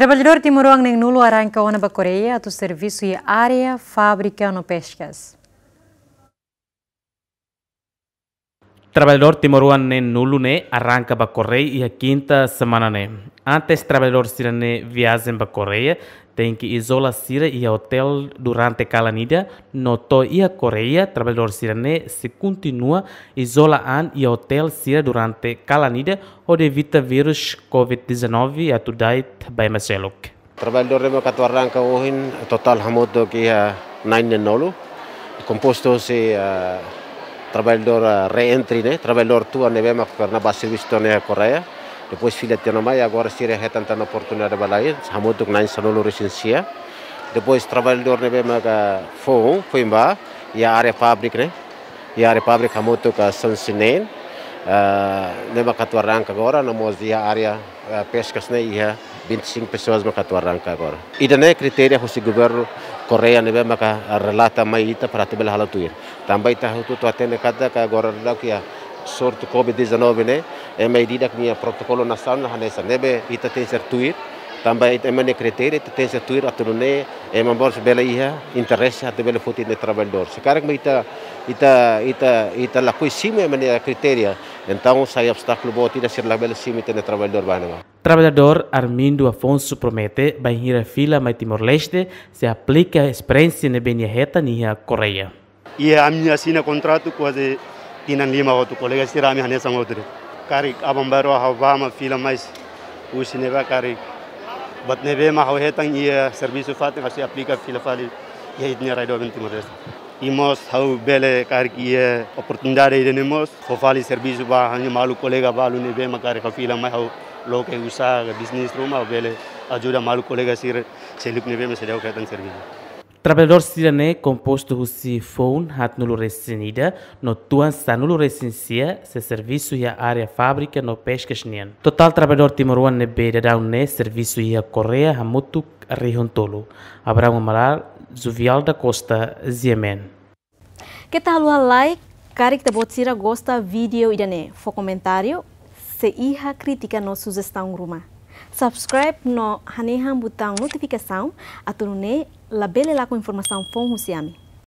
Trabajador Trabalhador Nen Nulo arranca ona ba a tu servicio e área fábrica no pescas. Trabalhador Timoruan Nulu arranca para Correia e a quinta semana. Antes trabalhador sira ne viagem para Coreia, tem que isolar sira e hotel durante calanida, noto ia e Coreia, trabalhador sira ne se continua isola an e hotel sira durante calanida ou evita vírus COVID-19 atudai by Marcelok. Trabalhador remo katuaranka ohin total hamoto ki ha 9 nolu. Composto se uh, trabalhador uh, eh, reentry ne, trabalhador tua ne bemak karna basivisto ne Coreia. depois filha Tenamá e agora seria retentando na oportunidade de balai, hamutuk nain salolo recensia, depois trabalhador nebe maga fom, foi emba, e a área fábrica, né? E a área fábrica hamutuk a sansinen, ah, neba agora, namos ah, e a área pescas, né? E a 25 pessoas maga catuarranca agora. E da né critério o governo coreia nebe maga relata maita para te bela halatuir. Também está tudo atende cada agora lá que a sorte COVID-19, né? ema é ididak nia protokolo nasional hanesa nebe ita tenser tuir tamba ita é ema ne kriteria ita tenser tuir aturune ema é bors bela ia, interesse hatu bela futi ne trabalhador Se sekarang ma ita ita ita ita lakui cima é uma kriteria então sai obstáculo bota ida ser labela sima ita ne trabalhador banama Trabalhador Armindo Afonso promete banhira fila mais Timor-Leste se aplica experiência na benia reta nia Coreia. E a minha assina contrato quase tinan lima outro colega será a minha nessa outra. karig abambaro hawama film mais usineba karig batnebe ma hawhe tang ia servisu fat ngasi aplika filafali ya idnya raido binti madrasa imos hau bele karig ia opportunidade ide nemos fofali servisu ba hanya malu kolega balu nebe ma karig film mai hau लोग Usha business room और बेले अजूरा मालू कोलेगा सिर सेलुक नेबे में सजाओ कहता service Trabalhador sirané composto rusi foun hat nulo resinida no tuan sa nulo resincia se serviço e a área fábrica no pesca chinian. Total trabalhador timoruan beira da uné serviço e a correia hamutu rihontolo. Abraão Amaral, Zuvial da Costa, Ziemen. Que tal o like? Carik da Botsira gosta vídeo idane. Fo comentário? Se irra crítica no sugestão ruma. subscribe no hane butang notificação atunune ne labele lako informação fon husiami